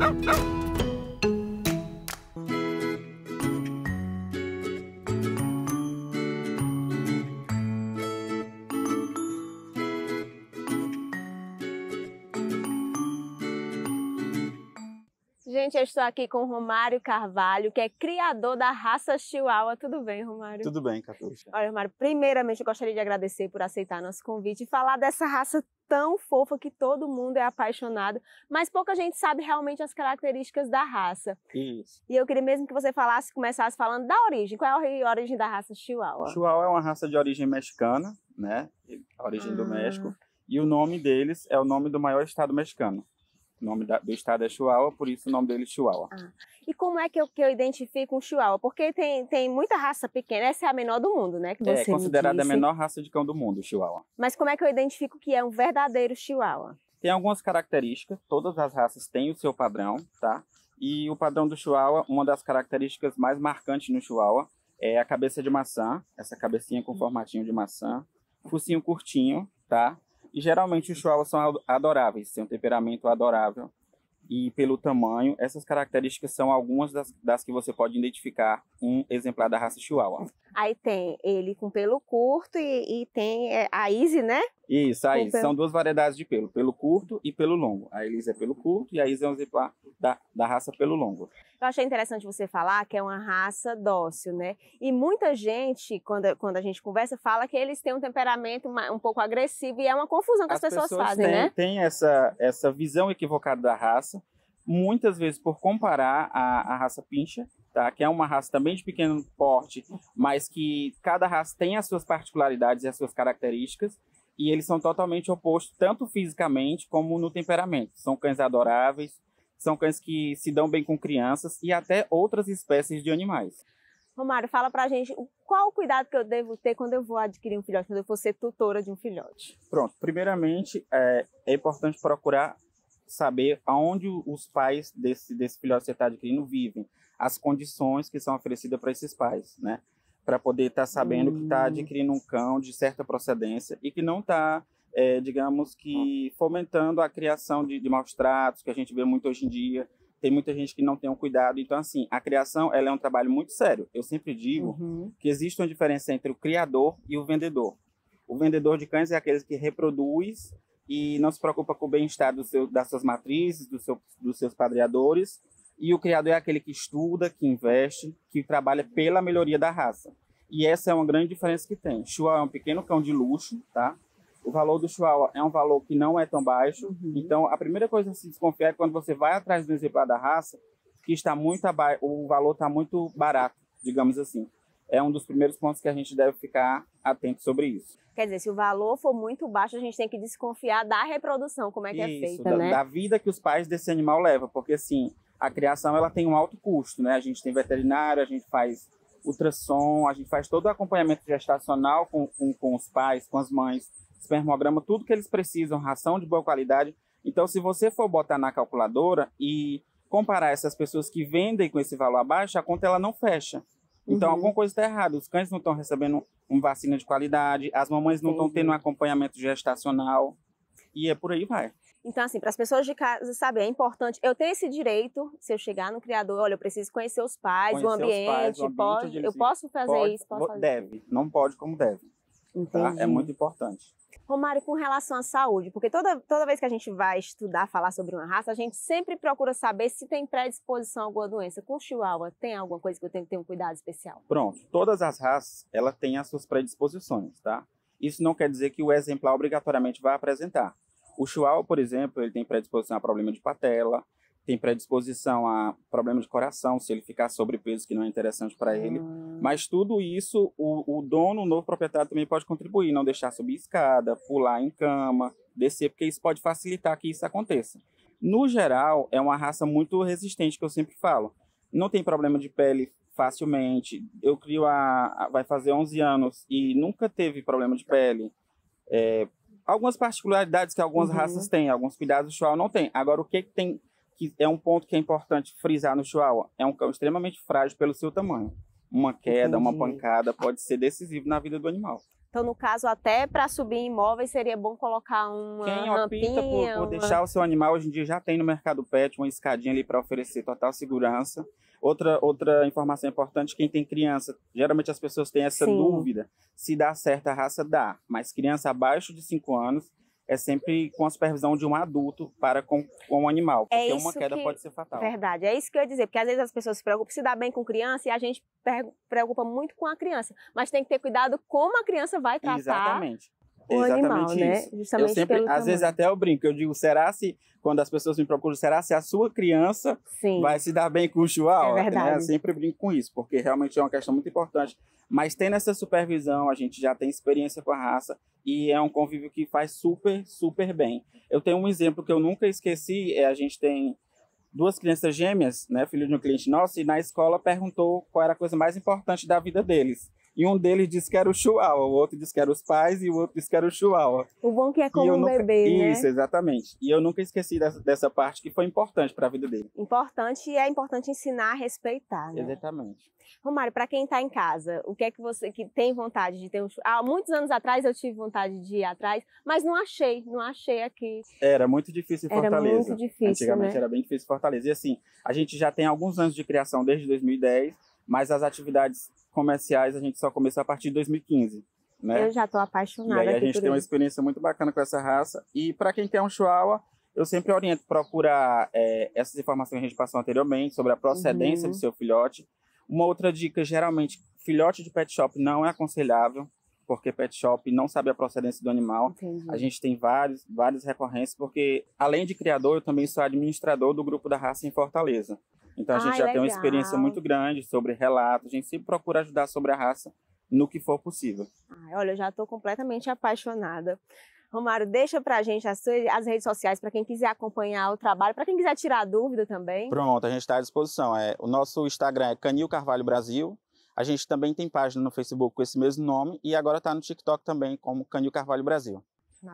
Ha ha ha! Gente, eu estou aqui com Romário Carvalho, que é criador da raça Chihuahua. Tudo bem, Romário? Tudo bem, Catuxa. Olha, Romário, primeiramente eu gostaria de agradecer por aceitar nosso convite e falar dessa raça tão fofa que todo mundo é apaixonado, mas pouca gente sabe realmente as características da raça. Isso. E eu queria mesmo que você falasse, começasse falando da origem. Qual é a origem da raça Chihuahua? Chihuahua é uma raça de origem mexicana, né? A origem ah. do México. E o nome deles é o nome do maior estado mexicano, nome da, do estado é Chihuahua, por isso o nome dele é Chihuahua. Ah. E como é que eu, que eu identifico um Chihuahua? Porque tem, tem muita raça pequena, essa é a menor do mundo, né? é considerada a menor raça de cão do mundo, o Chihuahua. Mas como é que eu identifico que é um verdadeiro Chihuahua? Tem algumas características, todas as raças têm o seu padrão, tá? E o padrão do Chihuahua, uma das características mais marcantes no Chihuahua é a cabeça de maçã, essa cabecinha com formatinho de maçã, focinho curtinho, tá? E geralmente os chihuahuas são adoráveis, têm um temperamento adorável. E pelo tamanho, essas características são algumas das, das que você pode identificar um exemplar da raça chihuahua. Aí tem ele com pelo curto e, e tem é, a Izzy, né? Isso, a Izzy. Pelo... São duas variedades de pelo, pelo curto e pelo longo. A Elise é pelo curto e a Izzy é um exemplar da, da raça pelo longo. Eu achei interessante você falar que é uma raça dócil, né? E muita gente, quando, quando a gente conversa, fala que eles têm um temperamento um pouco agressivo e é uma confusão que as, as pessoas, pessoas, fazem, têm, né? Tem essa, essa visão equivocada da raça, muitas vezes por comparar a, a raça pincha tá? Que é uma raça também de pequeno porte, mas que cada raça tem as suas particularidades e as suas características, e eles são totalmente opostos, tanto fisicamente como no temperamento. São cães adoráveis, são cães que se dão bem com crianças e até outras espécies de animais. Romário, fala pra gente qual o cuidado que eu devo ter quando eu vou adquirir um filhote, quando eu for ser tutora de um filhote. Pronto, primeiramente é, é importante procurar saber aonde os pais desse, desse filhote que você está adquirindo vivem as condições que são oferecidas para esses pais, né? Para poder estar tá sabendo que está adquirindo um cão de certa procedência e que não está, é, digamos que, fomentando a criação de, de maus tratos, que a gente vê muito hoje em dia. Tem muita gente que não tem um cuidado. Então, assim, a criação ela é um trabalho muito sério. Eu sempre digo uhum. que existe uma diferença entre o criador e o vendedor. O vendedor de cães é aquele que reproduz e não se preocupa com o bem-estar seu, das suas matrizes, do seu, dos seus padreadores, e o criador é aquele que estuda, que investe, que trabalha pela melhoria da raça. E essa é uma grande diferença que tem. Chihuahua é um pequeno cão de luxo, tá? O valor do Chihuahua é um valor que não é tão baixo. Uhum. Então, a primeira coisa a se desconfiar é quando você vai atrás do exemplar da raça, que está muito abaixo, o valor está muito barato, digamos assim. É um dos primeiros pontos que a gente deve ficar atento sobre isso. Quer dizer, se o valor for muito baixo, a gente tem que desconfiar da reprodução, como é que é isso, é feita, da, né? da vida que os pais desse animal levam, porque assim, a criação ela tem um alto custo, né? A gente tem veterinário, a gente faz ultrassom, a gente faz todo o acompanhamento gestacional com, com, com os pais, com as mães, espermograma, tudo que eles precisam, ração de boa qualidade. Então, se você for botar na calculadora e comparar essas pessoas que vendem com esse valor abaixo, a conta ela não fecha. Então, uhum. alguma coisa está errada. Os cães não estão recebendo uma vacina de qualidade, as mamães não estão tendo um acompanhamento gestacional, e é por aí vai. Então, assim, para as pessoas de casa sabe, é importante. Eu tenho esse direito, se eu chegar no criador, olha, eu preciso conhecer os pais, conhecer o ambiente, pais, o ambiente pode, eu posso fazer pode, isso, posso fazer Deve, isso. não pode como deve. Tá? É muito importante. Romário, com relação à saúde, porque toda, toda vez que a gente vai estudar, falar sobre uma raça, a gente sempre procura saber se tem predisposição a alguma doença. Com o chihuahua, tem alguma coisa que eu tenho que ter um cuidado especial? Pronto, todas as raças, ela têm as suas predisposições, tá? Isso não quer dizer que o exemplar obrigatoriamente vai apresentar. O chual, por exemplo, ele tem predisposição a problema de patela, tem predisposição a problema de coração, se ele ficar sobrepeso, que não é interessante para ele. Hum. Mas tudo isso, o, o dono, o novo proprietário também pode contribuir, não deixar subir escada, pular em cama, descer, porque isso pode facilitar que isso aconteça. No geral, é uma raça muito resistente, que eu sempre falo. Não tem problema de pele facilmente. Eu crio a, vai fazer 11 anos e nunca teve problema de pele. É, algumas particularidades que algumas uhum. raças têm, alguns cuidados do Chihuahua não tem. Agora, o que, que tem que é um ponto que é importante frisar no Chihuahua? É um cão extremamente frágil pelo seu tamanho. Uma queda, Entendi. uma pancada pode ser decisivo na vida do animal. Então, no caso, até para subir em imóveis, seria bom colocar uma Quem opta por, por, deixar o seu animal, hoje em dia já tem no mercado pet uma escadinha ali para oferecer total segurança. Outra, outra informação importante, quem tem criança, geralmente as pessoas têm essa Sim. dúvida, se dá certa raça, dá. Mas criança abaixo de 5 anos, é sempre com a supervisão de um adulto para com, com um animal, é porque é uma queda que, pode ser fatal. Verdade, é isso que eu ia dizer, porque às vezes as pessoas se preocupam se dá bem com criança e a gente preocupa muito com a criança, mas tem que ter cuidado como a criança vai tratar Exatamente o animal, né? Justamente eu sempre, às tamanho. vezes até eu brinco, eu digo, será se quando as pessoas me procuram, será se a sua criança Sim. vai se dar bem com o chihuahua? É verdade. Assim, né? Eu sempre brinco com isso, porque realmente é uma questão muito importante. Mas tendo essa supervisão, a gente já tem experiência com a raça e é um convívio que faz super, super bem. Eu tenho um exemplo que eu nunca esqueci, é a gente tem duas crianças gêmeas, né, filho de um cliente nosso, e na escola perguntou qual era a coisa mais importante da vida deles. E um deles disse que era o Chihuahua, o outro disse que era os pais e o outro disse que era o Chihuahua. O bom é que é como um nunca... bebê, né? Isso, exatamente. E eu nunca esqueci dessa, dessa parte que foi importante para a vida dele. Importante e é importante ensinar a respeitar, né? Exatamente. Romário, para quem está em casa, o que é que você que tem vontade de ter um Há muitos anos atrás eu tive vontade de ir atrás, mas não achei, não achei aqui. Era muito difícil em Fortaleza. Era muito difícil, né? Antigamente né? era bem difícil em Fortaleza. E assim, a gente já tem alguns anos de criação desde 2010 mas as atividades comerciais a gente só começou a partir de 2015. Né? Eu já estou apaixonada. E aí a gente tem uma experiência muito bacana com essa raça. E para quem quer um chihuahua, eu sempre oriento procurar é, essas informações que a gente passou anteriormente sobre a procedência uhum. do seu filhote. Uma outra dica, geralmente, filhote de pet shop não é aconselhável, porque pet shop não sabe a procedência do animal. Entendi. A gente tem vários, várias recorrências, porque além de criador, eu também sou administrador do grupo da raça em Fortaleza. Então a gente já legal. tem uma experiência muito grande sobre relatos, a gente sempre procura ajudar sobre a raça no que for possível. Ai, olha, eu já estou completamente apaixonada. Romário, deixa para a gente as, as redes sociais para quem quiser acompanhar o trabalho, para quem quiser tirar dúvida também. Pronto, a gente está à disposição. É, o nosso Instagram é Canil Carvalho Brasil. A gente também tem página no Facebook com esse mesmo nome e agora está no TikTok também como Canil Carvalho Brasil.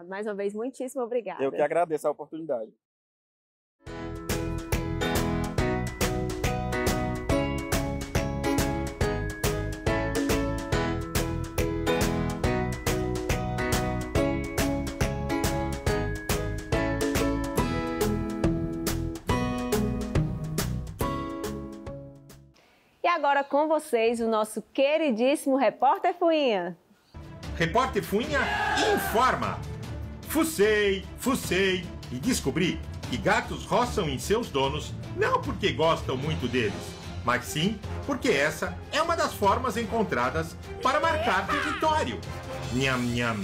Mais uma vez, muitíssimo obrigada. Eu que agradeço a oportunidade. agora com vocês o nosso queridíssimo repórter Fuinha. Repórter Fuinha informa. Fucei, fucei e descobri que gatos roçam em seus donos não porque gostam muito deles, mas sim porque essa é uma das formas encontradas para marcar território. Nham nham.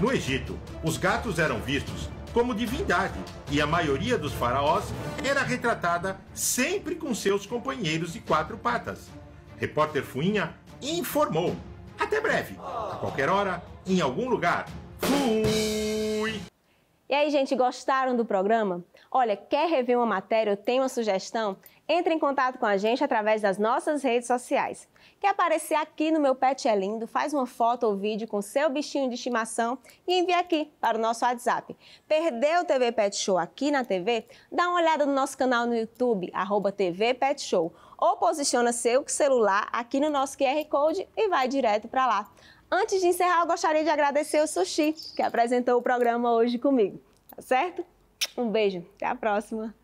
No Egito, os gatos eram vistos como divindade, e a maioria dos faraós era retratada sempre com seus companheiros de quatro patas. Repórter Fuinha informou. Até breve, a qualquer hora, em algum lugar. Fui! E aí, gente, gostaram do programa? Olha, quer rever uma matéria? ou tem uma sugestão. Entre em contato com a gente através das nossas redes sociais. Quer aparecer aqui no Meu Pet é Lindo? Faz uma foto ou vídeo com seu bichinho de estimação e envia aqui para o nosso WhatsApp. Perdeu o TV Pet Show aqui na TV? Dá uma olhada no nosso canal no YouTube, arroba TV Pet Show. Ou posiciona seu celular aqui no nosso QR Code e vai direto para lá. Antes de encerrar, eu gostaria de agradecer o Sushi, que apresentou o programa hoje comigo. Tá certo? Um beijo, até a próxima!